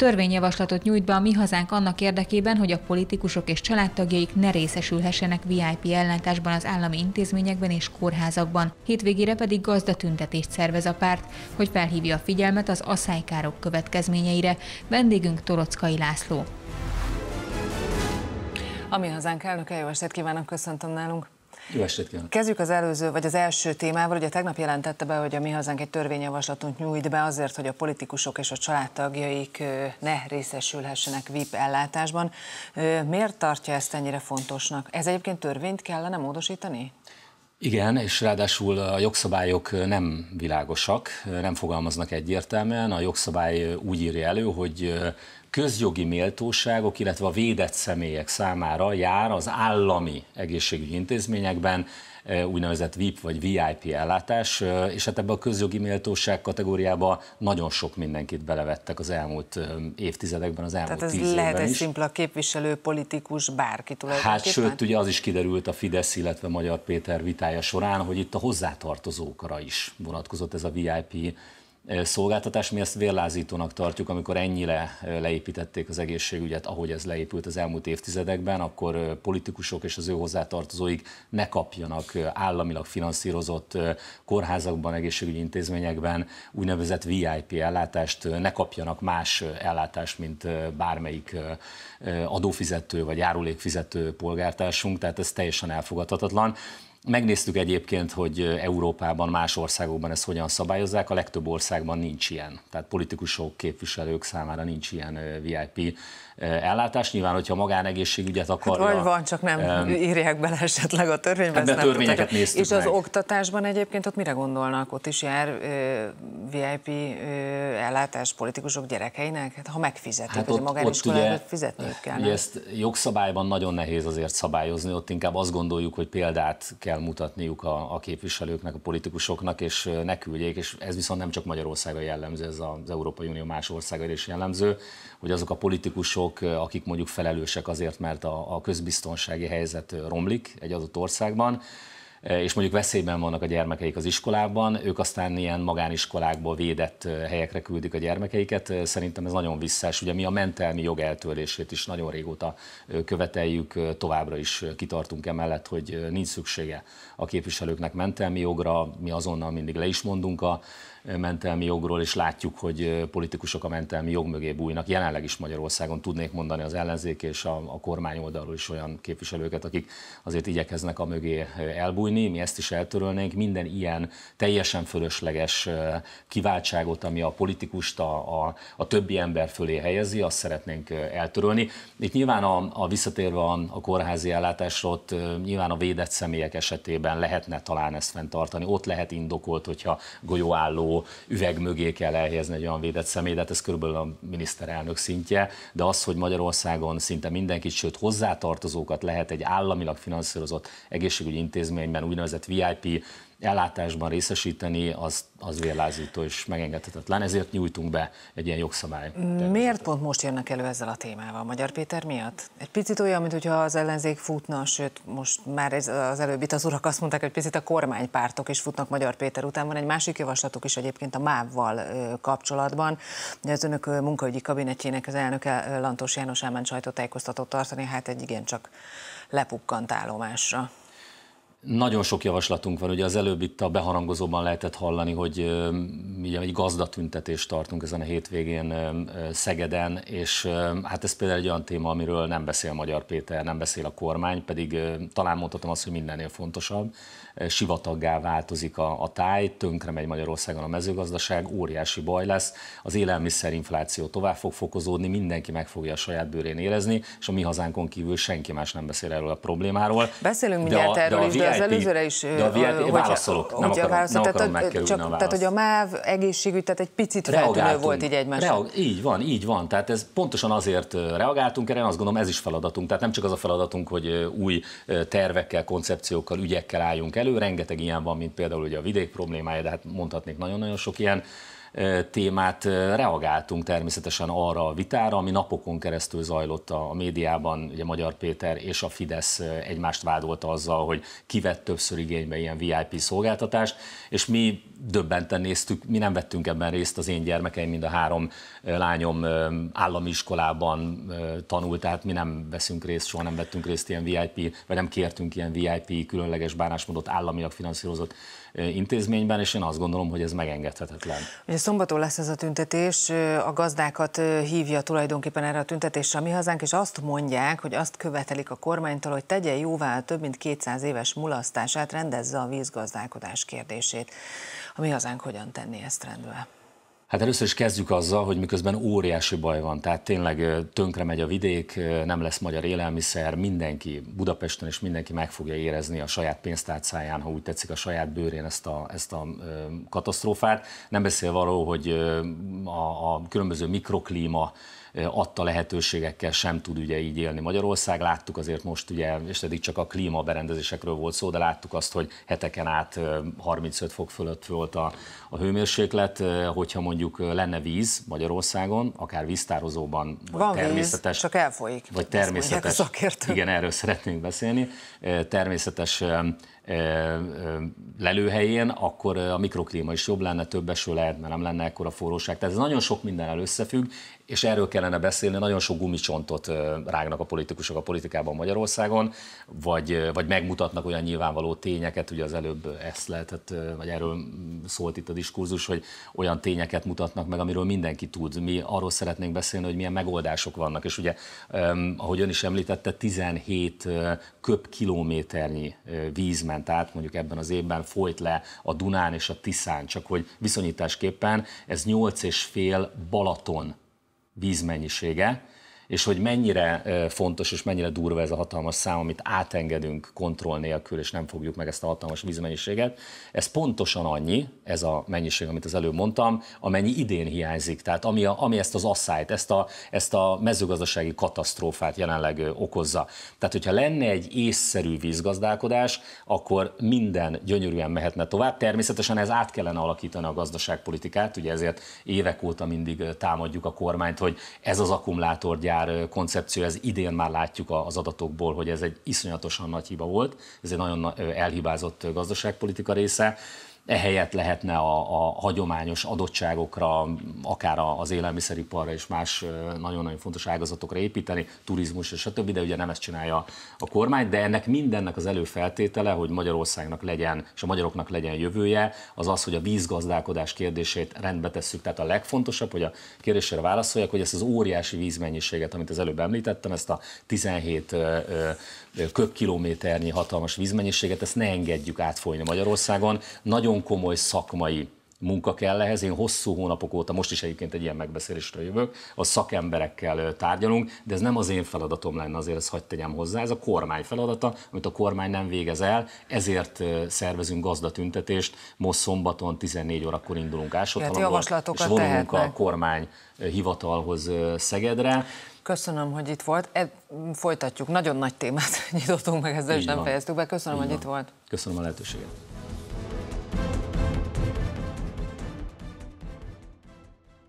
törvényjavaslatot nyújt be a Mi Hazánk annak érdekében, hogy a politikusok és családtagjaik ne részesülhessenek VIP ellátásban az állami intézményekben és kórházakban. Hétvégére pedig gazda tüntetést szervez a párt, hogy felhívja a figyelmet az aszálykárok következményeire. Vendégünk Torockai László. Ami hazánk elnöke, jó estét kívánok, köszöntöm nálunk. Jó estét kívánok. Kezdjük az előző, vagy az első témával. Ugye tegnap jelentette be, hogy a Mi Hazánk egy törvényjavaslatot nyújt be azért, hogy a politikusok és a családtagjaik ne részesülhessenek VIP ellátásban. Miért tartja ezt ennyire fontosnak? Ez egyébként törvényt kellene módosítani? Igen, és ráadásul a jogszabályok nem világosak, nem fogalmaznak egyértelműen. A jogszabály úgy írja elő, hogy közjogi méltóságok, illetve a védett személyek számára jár az állami egészségügyi intézményekben e, úgynevezett VIP vagy VIP ellátás, e, és hát ebbe a közjogi méltóság kategóriába nagyon sok mindenkit belevettek az elmúlt e, évtizedekben, az elmúlt Tehát tíz ez lehet egy szimpla képviselő, politikus, bárki tulajdonképpen? Hát sőt, ugye az is kiderült a Fidesz, illetve Magyar Péter vitája során, hogy itt a hozzátartozókra is vonatkozott ez a VIP szolgáltatás. Mi ezt vérlázítónak tartjuk, amikor ennyire leépítették az egészségügyet, ahogy ez leépült az elmúlt évtizedekben, akkor politikusok és az ő hozzátartozóik ne kapjanak államilag finanszírozott kórházakban, egészségügyi intézményekben úgynevezett VIP ellátást, ne kapjanak más ellátást, mint bármelyik adófizető vagy járulékfizető polgártársunk, tehát ez teljesen elfogadhatatlan. Megnéztük egyébként, hogy Európában, más országokban ezt hogyan szabályozzák, a legtöbb országban nincs ilyen. Tehát politikusok, képviselők számára nincs ilyen VIP ellátás. Nyilván, hogyha magánegészségügyet hát akarja... Hát vagy van, csak nem írják bele esetleg a törvénybe. Ebben törvényeket néztük És meg. az oktatásban egyébként ott mire gondolnak? Ott is jár VIP ellátás politikusok gyerekeinek? Hát, ha megfizetik, hát hogy magániskolába fizetniük kell. Ugye ezt jogszabályban nagyon nehéz azért szabályozni, ott inkább azt gondoljuk, hogy példát kell kell mutatniuk a, a képviselőknek, a politikusoknak, és ne küldjék, és ez viszont nem csak Magyarországra jellemző, ez az Európai Unió más országaira is jellemző, hogy azok a politikusok, akik mondjuk felelősek azért, mert a, a közbiztonsági helyzet romlik egy adott országban, Eh, és mondjuk veszélyben vannak a gyermekeik az iskolában, ők aztán ilyen magániskolákból védett eh, helyekre küldik a gyermekeiket. Eh, szerintem ez nagyon visszás. Ugye mi a mentelmi jog eltörlését is nagyon régóta követeljük, továbbra is kitartunk emellett, hogy nincs szüksége a képviselőknek mentelmi jogra, mi azonnal mindig le is mondunk a mentelmi jogról, és látjuk, hogy politikusok a mentelmi jog mögé bújnak. Jelenleg is Magyarországon tudnék mondani az ellenzék és a, a kormány oldalról is olyan képviselőket, akik azért igyekeznek a mögé elbújni hogy némi ezt is eltörölnénk, minden ilyen teljesen fölösleges kiváltságot, ami a politikust a, a, a többi ember fölé helyezi, azt szeretnénk eltörölni. Itt nyilván a, a visszatérve a, a kórházi ellátásra, ott nyilván a védett személyek esetében lehetne talán ezt fenntartani. Ott lehet indokolt, hogyha golyóálló üveg mögé kell elhelyezni egy olyan védett személy, de hát ez körülbelül a miniszterelnök szintje, de az, hogy Magyarországon szinte mindenkit, sőt hozzátartozókat lehet egy államilag finanszírozott egészségügyi intézményben minden úgynevezett VIP ellátásban részesíteni, az, az vérlázító és megengedhetetlen, ezért nyújtunk be egy ilyen jogszabály. Miért pont most jönnek elő ezzel a témával? Magyar Péter miatt? Egy picit olyan, mint az ellenzék futna, sőt, most már ez, az előbb itt az urak azt mondták, hogy picit a kormánypártok is futnak Magyar Péter után. Van egy másik javaslatuk is egyébként a MÁV-val kapcsolatban. Az önök munkaügyi kabinetjének az elnöke Lantos János elment sajtótájékoztatót tartani, hát egy igencsak lepukkant állomásra. Nagyon sok javaslatunk van, ugye az előbb itt a beharangozóban lehetett hallani, hogy mi egy gazdatüntetést tartunk ezen a hétvégén Szegeden, és hát ez például egy olyan téma, amiről nem beszél Magyar Péter, nem beszél a kormány, pedig talán mondhatom azt, hogy mindennél fontosabb. Sivataggá változik a, a táj, tönkre megy Magyarországon a mezőgazdaság, óriási baj lesz, az élelmiszerinfláció tovább fog fokozódni, mindenki meg fogja a saját bőrén érezni, és a mi hazánkon kívül senki más nem beszél erről a problémáról. Beszélünk mindjárt de a, erről de a is, de az előzőre is. De a VIP, hogy, válaszolok, nem akarom, válaszol, nem akarom tehát, csak, a választ. Tehát, hogy a MÁV egészségügy, tehát egy picit feltűnő volt így egymásra. Reag, így van, így van. Tehát ez pontosan azért reagáltunk erre, azt gondolom ez is feladatunk. Tehát nem csak az a feladatunk, hogy új tervekkel, koncepciókkal, ügyekkel álljunk elő, rengeteg ilyen van, mint például ugye a vidék problémája, de hát mondhatnék nagyon-nagyon sok ilyen témát reagáltunk természetesen arra a vitára, ami napokon keresztül zajlott a médiában, ugye Magyar Péter és a Fidesz egymást vádolta azzal, hogy kivett többször igénybe ilyen VIP szolgáltatást, és mi döbbenten néztük, mi nem vettünk ebben részt, az én gyermekeim, mind a három lányom állami iskolában tanult, tehát mi nem veszünk részt, soha nem vettünk részt ilyen VIP, vagy nem kértünk ilyen VIP különleges bánásmódot Államiak finanszírozott intézményben, és én azt gondolom, hogy ez megengedhetetlen. Ugye szombaton lesz ez a tüntetés, a gazdákat hívja tulajdonképpen erre a tüntetésre a mi hazánk, és azt mondják, hogy azt követelik a kormánytól, hogy tegye jóvá a több mint 200 éves mulasztását, rendezze a vízgazdálkodás kérdését. A mi hazánk hogyan tenni ezt rendben? Hát először is kezdjük azzal, hogy miközben óriási baj van, tehát tényleg tönkre megy a vidék, nem lesz magyar élelmiszer, mindenki Budapesten és mindenki meg fogja érezni a saját pénztárcáján, ha úgy tetszik, a saját bőrén ezt a, ezt a katasztrófát. Nem beszél való, hogy a, a különböző mikroklíma adta lehetőségekkel sem tud ugye így élni Magyarország. Láttuk azért most ugye, és eddig csak a klímaberendezésekről volt szó, de láttuk azt, hogy heteken át 35 fok fölött volt a, a hőmérséklet, hogyha mondjuk lenne víz Magyarországon, akár víztározóban, vagy Van természetes, víz, csak elfolyik. Vagy természetes, igen, erről szeretnénk beszélni, természetes lelőhelyén, akkor a mikroklíma is jobb lenne, több eső lehet, mert nem lenne ekkora forróság. Tehát ez nagyon sok minden összefügg, és erről kellene beszélni, nagyon sok gumicsontot rágnak a politikusok a politikában Magyarországon, vagy, vagy megmutatnak olyan nyilvánvaló tényeket, ugye az előbb ezt lehetett, vagy erről szólt itt a diskurzus, hogy olyan tényeket mutatnak meg, amiről mindenki tud. Mi arról szeretnénk beszélni, hogy milyen megoldások vannak, és ugye, ahogy ön is említette, 17 köbkilométernyi víz ment át, mondjuk ebben az évben folyt le a Dunán és a Tiszán, csak hogy viszonyításképpen ez 8,5 Balaton vízmennyisége, és hogy mennyire fontos és mennyire durva ez a hatalmas szám, amit átengedünk kontroll nélkül, és nem fogjuk meg ezt a hatalmas vízmennyiséget. Ez pontosan annyi, ez a mennyiség, amit az előbb mondtam, amennyi idén hiányzik. Tehát ami, a, ami ezt az asszályt, ezt a, ezt a mezőgazdasági katasztrófát jelenleg okozza. Tehát, hogyha lenne egy észszerű vízgazdálkodás, akkor minden gyönyörűen mehetne tovább. Természetesen ez át kellene alakítani a gazdaságpolitikát, ugye ezért évek óta mindig támadjuk a kormányt, hogy ez az akkumulátorgyár, agrár koncepció, ez idén már látjuk az adatokból, hogy ez egy iszonyatosan nagy hiba volt, ez egy nagyon elhibázott gazdaságpolitika része ehelyett lehetne a, a hagyományos adottságokra, akár az élelmiszeriparra és más nagyon-nagyon fontos ágazatokra építeni, turizmus és többi, de ugye nem ezt csinálja a kormány, de ennek mindennek az előfeltétele, hogy Magyarországnak legyen, és a magyaroknak legyen jövője, az az, hogy a vízgazdálkodás kérdését rendbe tesszük. Tehát a legfontosabb, hogy a kérdésre válaszoljak, hogy ezt az óriási vízmennyiséget, amit az előbb említettem, ezt a 17 köbkilométernyi hatalmas vízmennyiséget, ezt ne engedjük átfolyni Magyarországon. Nagyon nagyon komoly szakmai munka kell ehhez. Én hosszú hónapok óta, most is egyébként egy ilyen megbeszélésre jövök, a szakemberekkel tárgyalunk, de ez nem az én feladatom lenne, azért ezt hagyd tegyem hozzá, ez a kormány feladata, amit a kormány nem végez el, ezért szervezünk gazdatüntetést, most szombaton 14 órakor indulunk hát ásottalomból, és vonulunk a kormány hivatalhoz Szegedre. Köszönöm, hogy itt volt. E, folytatjuk, nagyon nagy témát nyitottunk meg ezzel, és nem van. fejeztük be. Köszönöm, Így hogy van. itt volt. Köszönöm a lehetőséget.